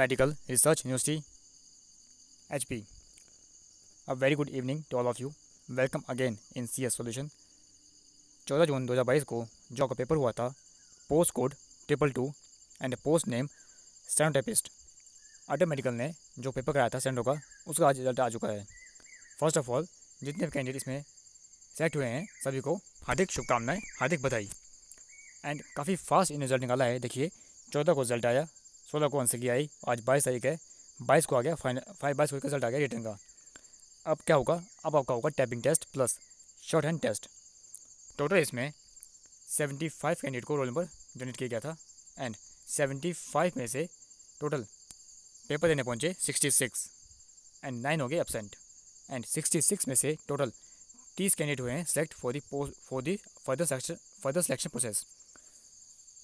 medical research university H P a very good evening to all of you welcome again in C S solution चौदह जून दो हज़ार बाईस को जो आपका पेपर हुआ था post code triple two and post name stenotypist Atal medical ने जो पेपर कराया था सेंडो का उसका आज रिजल्ट आ चुका है फर्स्ट ऑफ ऑल जितने भी कैंडिडेट इसमें सेलेक्ट हुए हैं सभी को हार्दिक शुभकामनाएं हार्दिक बधाई एंड काफ़ी फास्ट इन रिजल्ट निकाला है देखिए चौदह को रिजल्ट आया सोलह को आंसर किया आई आज बाईस तारीख है बाईस को आ गया फाइनल फाइव बाईस को रिजल्ट आ गया रिटर्न का अब क्या होगा अब आपका होगा typing test plus shorthand test total इसमें सेवेंटी फाइव कैंडिडेट को रोल नंबर जनरेट किया गया था एंड सेवेंटी फाइव में से टोटल पेपर देने पहुंचे सिक्सटी सिक्स एंड नाइन हो गए एबसेंट एंड सिक्सटी सिक्स में से टोटल तीस कैंडिडेट हुए हैं select for the post for the further selection further selection process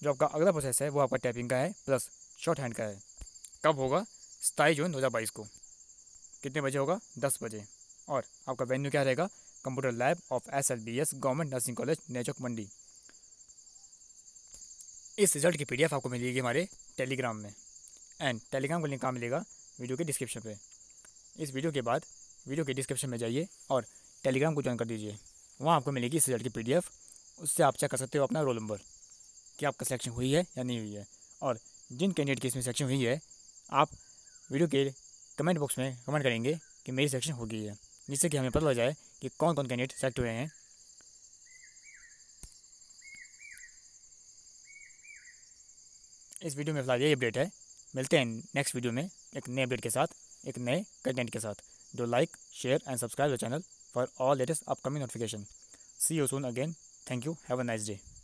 जो आपका अगला प्रोसेस है वो आपका टैपिंग का है प्लस शॉर्ट हैंड का है कब होगा सताईस जून दो को कितने बजे होगा दस बजे और आपका वेन्यू क्या रहेगा computer lab of S L B S government nursing college Nerchowk Mandi इस रिजल्ट की पीडीएफ आपको मिलेगी हमारे टेलीग्राम में एंड टेलीग्राम का लिंक कहाँ मिलेगा वीडियो के डिस्क्रिप्शन पे इस वीडियो के बाद वीडियो के डिस्क्रिप्शन में जाइए और टेलीग्राम को ज्वाइन कर दीजिए वहाँ आपको मिलेगी इस रिजल्ट की पीडीएफ उससे आप चेक कर सकते हो अपना रोल नंबर कि आपका सिलेक्शन हुई है या नहीं हुई है और जिन कैंडिडेट की इसमें सिलेक्शन हुई है आप वीडियो के कमेंट बॉक्स में कमेंट करेंगे कि मेरी सिलेक्शन हो गई है जिससे कि हमें पता लग जाए कि कौन कौन कैंडिडेट सेलेक्ट हुए हैं इस वीडियो में फिलहाल ये अपडेट है मिलते हैं नेक्स्ट वीडियो में एक नए अपडेट के साथ एक नए कंटेंट के साथ जो like share and subscribe the channel for all latest upcoming notification see you soon again thank you have a nice day